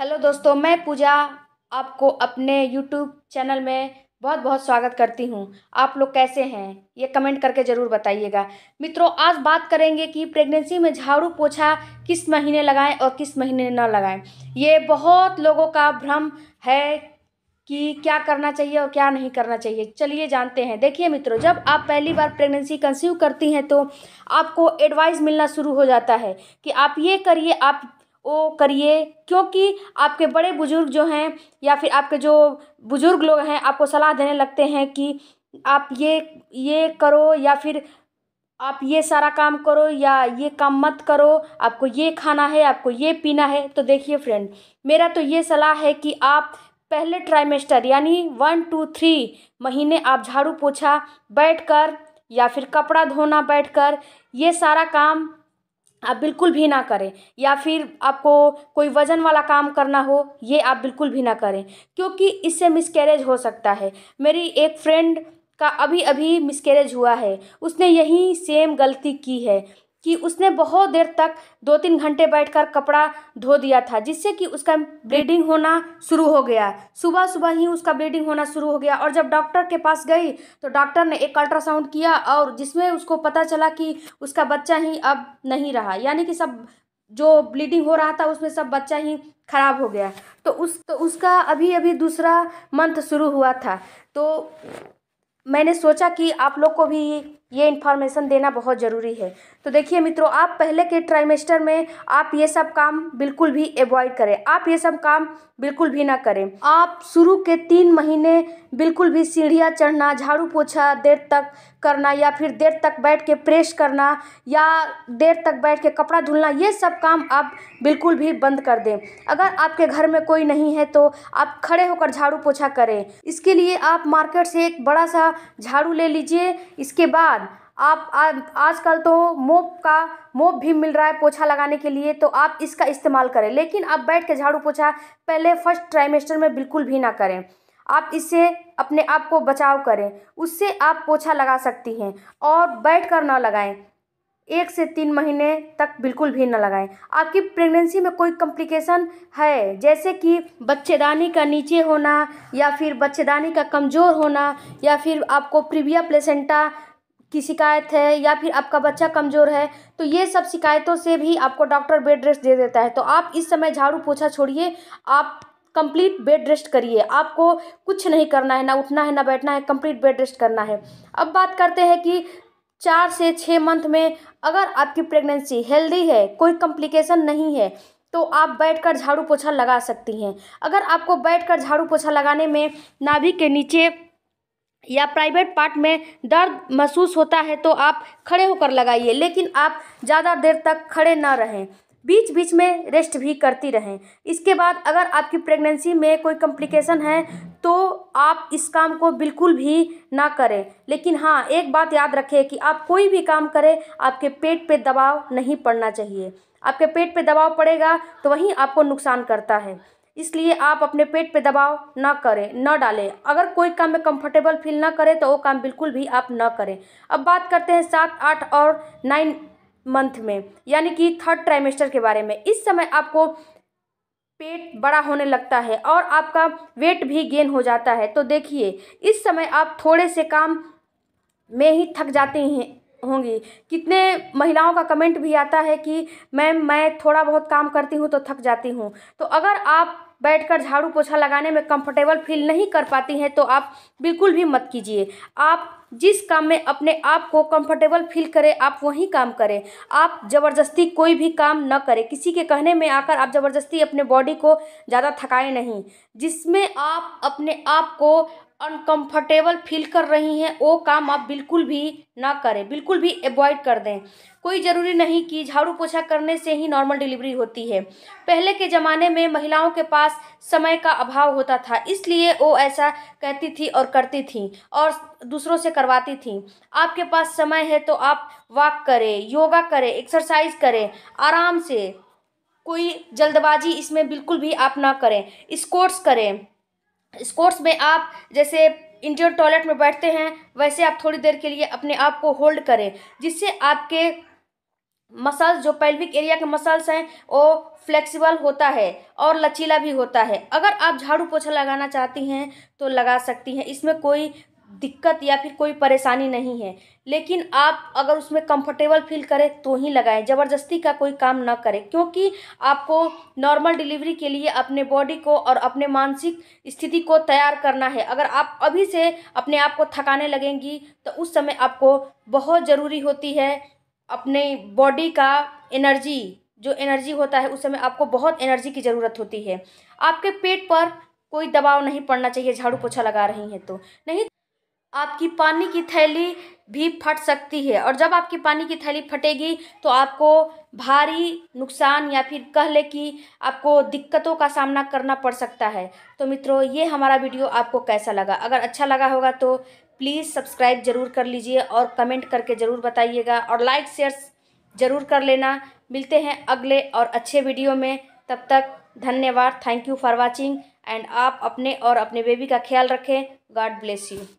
hello दोस्तों मैं पूजा आपको अपने यूट्यूब चैनल में बहुत बहुत स्वागत करती हूँ आप लोग कैसे हैं ये कमेंट करके ज़रूर बताइएगा मित्रों आज बात करेंगे कि प्रेगनेंसी में झाड़ू पोछा किस महीने लगाएं और किस महीने ना लगाएं ये बहुत लोगों का भ्रम है कि क्या करना चाहिए और क्या नहीं करना चाहिए चलिए जानते हैं देखिए मित्रों जब आप पहली बार प्रेगनेंसी कंसीव करती हैं तो आपको एडवाइस मिलना शुरू हो जाता है कि आप ये करिए आप वो करिए क्योंकि आपके बड़े बुज़ुर्ग जो हैं या फिर आपके जो बुज़ुर्ग लोग हैं आपको सलाह देने लगते हैं कि आप ये ये करो या फिर आप ये सारा काम करो या ये काम मत करो आपको ये खाना है आपको ये पीना है तो देखिए फ्रेंड मेरा तो ये सलाह है कि आप पहले ट्राइमेस्टर यानी वन टू थ्री महीने आप झाड़ू पोछा बैठकर या फिर कपड़ा धोना बैठकर ये सारा काम आप बिल्कुल भी ना करें या फिर आपको कोई वज़न वाला काम करना हो ये आप बिल्कुल भी ना करें क्योंकि इससे मिसकैरेज हो सकता है मेरी एक फ्रेंड का अभी अभी मिसकैरेज हुआ है उसने यही सेम गलती की है कि उसने बहुत देर तक दो तीन घंटे बैठकर कपड़ा धो दिया था जिससे कि उसका ब्लीडिंग होना शुरू हो गया सुबह सुबह ही उसका ब्लीडिंग होना शुरू हो गया और जब डॉक्टर के पास गई तो डॉक्टर ने एक अल्ट्रासाउंड किया और जिसमें उसको पता चला कि उसका बच्चा ही अब नहीं रहा यानी कि सब जो ब्लीडिंग हो रहा था उसमें सब बच्चा ही ख़राब हो गया तो उस तो उसका अभी अभी दूसरा मंथ शुरू हुआ था तो मैंने सोचा कि आप लोग को भी ये इन्फॉर्मेशन देना बहुत ज़रूरी है तो देखिए मित्रों आप पहले के ट्राइमेस्टर में आप ये सब काम बिल्कुल भी अवॉइड करें आप ये सब काम बिल्कुल भी ना करें आप शुरू के तीन महीने बिल्कुल भी सीढ़ियाँ चढ़ना झाड़ू पोछा देर तक करना या फिर देर तक बैठ के प्रेस करना या देर तक बैठ के कपड़ा धुलना ये सब काम आप बिल्कुल भी बंद कर दें अगर आपके घर में कोई नहीं है तो आप खड़े होकर झाड़ू पोछा करें इसके लिए आप मार्केट से एक बड़ा सा झाड़ू ले लीजिए इसके बाद आप आजकल तो मोप का मोप भी मिल रहा है पोछा लगाने के लिए तो आप इसका इस्तेमाल करें लेकिन आप बैठ के झाड़ू पोछा पहले फर्स्ट ट्राइमेस्टर में बिल्कुल भी ना करें आप इससे अपने आप को बचाव करें उससे आप पोछा लगा सकती हैं और बैठ कर ना लगाएं एक से तीन महीने तक बिल्कुल भी ना लगाएं आपकी प्रेगनेंसी में कोई कॉम्प्लिकेशन है जैसे कि बच्चेदानी का नीचे होना या फिर बच्चेदानी का कमज़ोर होना या फिर आपको प्रीविया प्लेसेंटा की शिकायत है या फिर आपका बच्चा कमज़ोर है तो ये सब शिकायतों से भी आपको डॉक्टर बेड रेस्ट दे देता है तो आप इस समय झाड़ू पोछा छोड़िए आप कंप्लीट बेड रेस्ट करिए आपको कुछ नहीं करना है ना उठना है ना बैठना है कंप्लीट बेड रेस्ट करना है अब बात करते हैं कि चार से छः मंथ में अगर आपकी प्रेगनेंसी हेल्दी है कोई कॉम्प्लिकेशन नहीं है तो आप बैठकर झाड़ू पोछा लगा सकती हैं अगर आपको बैठकर झाड़ू पोछा लगाने में नाभि के नीचे या प्राइवेट पार्ट में दर्द महसूस होता है तो आप खड़े होकर लगाइए लेकिन आप ज़्यादा देर तक खड़े ना रहें बीच बीच में रेस्ट भी करती रहें इसके बाद अगर आपकी प्रेगनेंसी में कोई कॉम्प्लिकेशन है तो आप इस काम को बिल्कुल भी ना करें लेकिन हाँ एक बात याद रखें कि आप कोई भी काम करें आपके पेट पे दबाव नहीं पड़ना चाहिए आपके पेट पे दबाव पड़ेगा तो वहीं आपको नुकसान करता है इसलिए आप अपने पेट पे दबाव ना करें ना डालें अगर कोई काम में कंफर्टेबल फील ना करें तो वो काम बिल्कुल भी आप ना करें अब बात करते हैं सात आठ और नाइन मंथ में यानी कि थर्ड ट्राइमेस्टर के बारे में इस समय आपको पेट बड़ा होने लगता है और आपका वेट भी गेन हो जाता है तो देखिए इस समय आप थोड़े से काम में ही थक जाते हैं होंगी कितने महिलाओं का कमेंट भी आता है कि मैम मैं थोड़ा बहुत काम करती हूँ तो थक जाती हूँ तो अगर आप बैठकर झाड़ू पोछा लगाने में कंफर्टेबल फील नहीं कर पाती हैं तो आप बिल्कुल भी मत कीजिए आप जिस काम में अपने आप को कंफर्टेबल फील करें आप वही काम करें आप ज़बरदस्ती कोई भी काम न करें किसी के कहने में आकर आप ज़बरदस्ती अपने बॉडी को ज़्यादा थकाएं नहीं जिसमें आप अपने आप को अनकंफर्टेबल फील कर रही हैं वो काम आप बिल्कुल भी ना करें बिल्कुल भी अवॉइड कर दें कोई ज़रूरी नहीं कि झाड़ू पोछा करने से ही नॉर्मल डिलीवरी होती है पहले के ज़माने में महिलाओं के पास समय का अभाव होता था इसलिए वो ऐसा कहती थी और करती थी और दूसरों से करवाती थी आपके पास समय है तो आप वॉक करें योगा करें एक्सरसाइज करें आराम से कोई जल्दबाजी इसमें बिल्कुल भी आप ना करें स्कोर्ट्स करें स्पोर्ट्स में आप जैसे इंडियन टॉयलेट में बैठते हैं वैसे आप थोड़ी देर के लिए अपने आप को होल्ड करें जिससे आपके मसल्स जो पेल्विक एरिया के मसल्स हैं वो फ्लेक्सिबल होता है और लचीला भी होता है अगर आप झाड़ू पोछा लगाना चाहती हैं तो लगा सकती हैं इसमें कोई दिक्कत या फिर कोई परेशानी नहीं है लेकिन आप अगर उसमें कंफर्टेबल फील करें तो ही लगाएं ज़बरदस्ती का कोई काम ना करें क्योंकि आपको नॉर्मल डिलीवरी के लिए अपने बॉडी को और अपने मानसिक स्थिति को तैयार करना है अगर आप अभी से अपने आप को थकाने लगेंगी तो उस समय आपको बहुत ज़रूरी होती है अपने बॉडी का एनर्जी जो एनर्जी होता है उस समय आपको बहुत एनर्जी की ज़रूरत होती है आपके पेट पर कोई दबाव नहीं पड़ना चाहिए झाड़ू पोछा लगा रही हैं तो नहीं आपकी पानी की थैली भी फट सकती है और जब आपकी पानी की थैली फटेगी तो आपको भारी नुकसान या फिर कह ले कि आपको दिक्कतों का सामना करना पड़ सकता है तो मित्रों ये हमारा वीडियो आपको कैसा लगा अगर अच्छा लगा होगा तो प्लीज़ सब्सक्राइब ज़रूर कर लीजिए और कमेंट करके ज़रूर बताइएगा और लाइक शेयर ज़रूर कर लेना मिलते हैं अगले और अच्छे वीडियो में तब तक धन्यवाद thank you for watching and आप अपने और अपने बेबी का ख्याल रखें गॉड ब्लेस यू